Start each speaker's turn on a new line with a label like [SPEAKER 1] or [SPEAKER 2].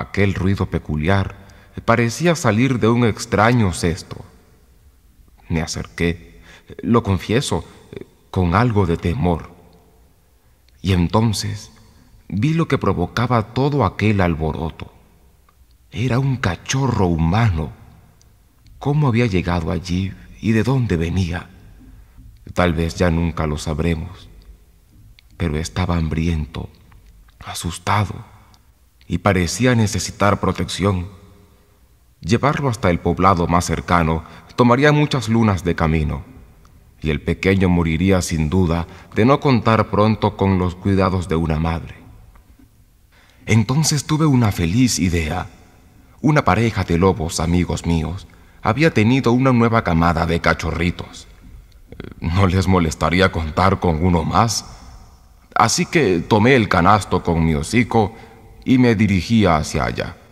[SPEAKER 1] Aquel ruido peculiar parecía salir de un extraño cesto. Me acerqué, lo confieso, con algo de temor. Y entonces vi lo que provocaba todo aquel alboroto. Era un cachorro humano. ¿Cómo había llegado allí y de dónde venía? Tal vez ya nunca lo sabremos. Pero estaba hambriento, asustado y parecía necesitar protección. Llevarlo hasta el poblado más cercano tomaría muchas lunas de camino, y el pequeño moriría sin duda de no contar pronto con los cuidados de una madre. Entonces tuve una feliz idea. Una pareja de lobos, amigos míos, había tenido una nueva camada de cachorritos. No les molestaría contar con uno más. Así que tomé el canasto con mi hocico y me dirigía hacia allá.